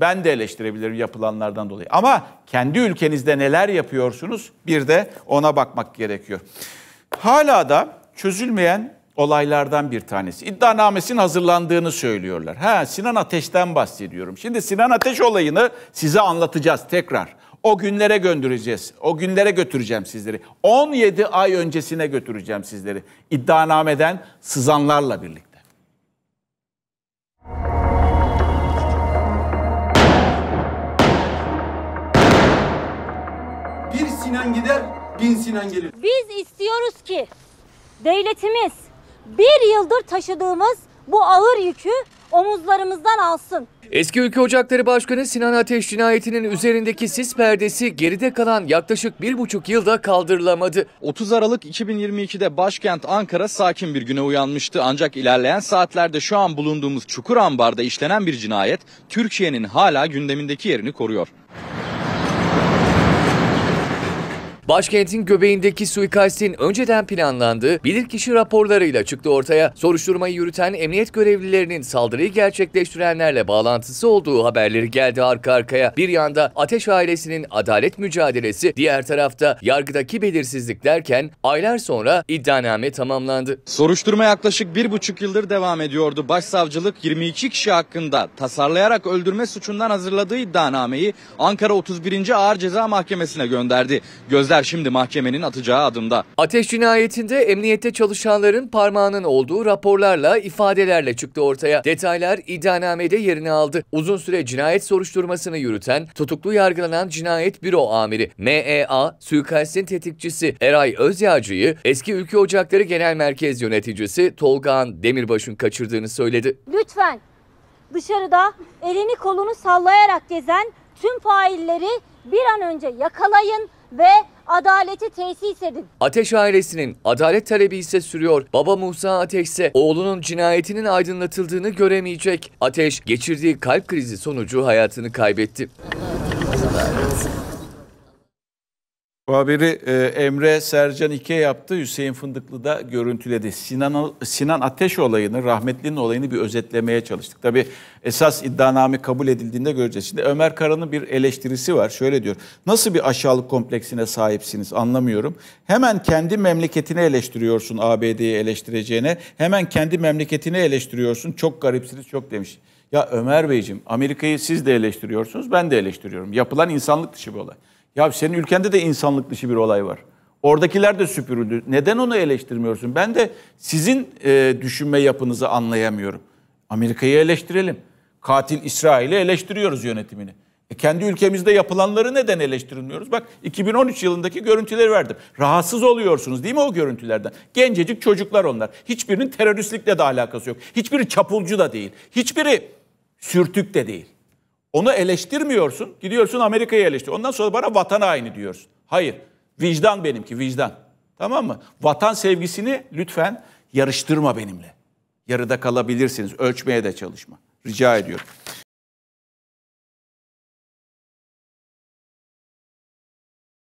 Ben de eleştirebilirim yapılanlardan dolayı. Ama kendi ülkenizde neler yapıyorsunuz bir de ona bakmak gerekiyor. Hala da çözülmeyen olaylardan bir tanesi. İddianamesinin hazırlandığını söylüyorlar. Ha Sinan Ateş'ten bahsediyorum. Şimdi Sinan Ateş olayını size anlatacağız tekrar. O günlere göndereceğiz. O günlere götüreceğim sizleri. 17 ay öncesine götüreceğim sizleri. İddianameden sızanlarla birlikte. Sinan gider, bin Sinan gelir. Biz istiyoruz ki devletimiz bir yıldır taşıdığımız bu ağır yükü omuzlarımızdan alsın. Eski Ülke Ocakları Başkanı Sinan Ateş cinayetinin üzerindeki sis perdesi geride kalan yaklaşık bir buçuk yılda kaldırılamadı. 30 Aralık 2022'de başkent Ankara sakin bir güne uyanmıştı. Ancak ilerleyen saatlerde şu an bulunduğumuz Çukur Ambar'da işlenen bir cinayet Türkiye'nin hala gündemindeki yerini koruyor. Başkentin göbeğindeki suikastin önceden planlandığı bilirkişi raporlarıyla çıktı ortaya. Soruşturmayı yürüten emniyet görevlilerinin saldırıyı gerçekleştirenlerle bağlantısı olduğu haberleri geldi arka arkaya. Bir yanda Ateş ailesinin adalet mücadelesi, diğer tarafta yargıdaki belirsizlik derken aylar sonra iddianame tamamlandı. Soruşturma yaklaşık bir buçuk yıldır devam ediyordu. Başsavcılık 22 kişi hakkında tasarlayarak öldürme suçundan hazırladığı iddianameyi Ankara 31. Ağır Ceza Mahkemesi'ne gönderdi. Gözden İzler şimdi mahkemenin atacağı adımda. Ateş cinayetinde emniyette çalışanların parmağının olduğu raporlarla ifadelerle çıktı ortaya. Detaylar iddianamede yerini aldı. Uzun süre cinayet soruşturmasını yürüten tutuklu yargılanan cinayet büro amiri MEA suikastin tetikçisi Eray Özyağcı'yı eski Ülke Ocakları Genel Merkez Yöneticisi Tolgaan Demirbaş'ın kaçırdığını söyledi. Lütfen dışarıda elini kolunu sallayarak gezen tüm failleri bir an önce yakalayın ve adaleti tesis edin. Ateş ailesinin adalet talebi ise sürüyor. Baba Musa Ateş ise oğlunun cinayetinin aydınlatıldığını göremeyecek. Ateş geçirdiği kalp krizi sonucu hayatını kaybetti. Bu haberi e, Emre Sercan İke yaptı. Hüseyin Fındıklı da görüntüledi. Sinan, Sinan Ateş olayını, rahmetlinin olayını bir özetlemeye çalıştık. Tabi esas iddianame kabul edildiğinde göreceğiz. Şimdi Ömer Kara'nın bir eleştirisi var. Şöyle diyor. Nasıl bir aşağılık kompleksine sahipsiniz anlamıyorum. Hemen kendi memleketini eleştiriyorsun ABD'yi eleştireceğine. Hemen kendi memleketini eleştiriyorsun. Çok garipsiniz çok demiş. Ya Ömer Beyciğim Amerika'yı siz de eleştiriyorsunuz ben de eleştiriyorum. Yapılan insanlık dışı bir olay. Ya senin ülkende de insanlık dışı bir olay var. Oradakiler de süpürüldü. Neden onu eleştirmiyorsun? Ben de sizin e, düşünme yapınızı anlayamıyorum. Amerika'yı eleştirelim. Katil İsrail'i eleştiriyoruz yönetimini. E kendi ülkemizde yapılanları neden eleştirilmiyoruz? Bak 2013 yılındaki görüntüleri verdim. Rahatsız oluyorsunuz değil mi o görüntülerden? Gencecik çocuklar onlar. Hiçbirinin teröristlikle de alakası yok. Hiçbiri çapulcu da değil. Hiçbiri sürtük de değil. Onu eleştirmiyorsun. Gidiyorsun Amerika'yı eleştir. Ondan sonra bana vatan haini diyorsun. Hayır. Vicdan benimki vicdan. Tamam mı? Vatan sevgisini lütfen yarıştırma benimle. Yarıda kalabilirsiniz. Ölçmeye de çalışma. Rica ediyorum.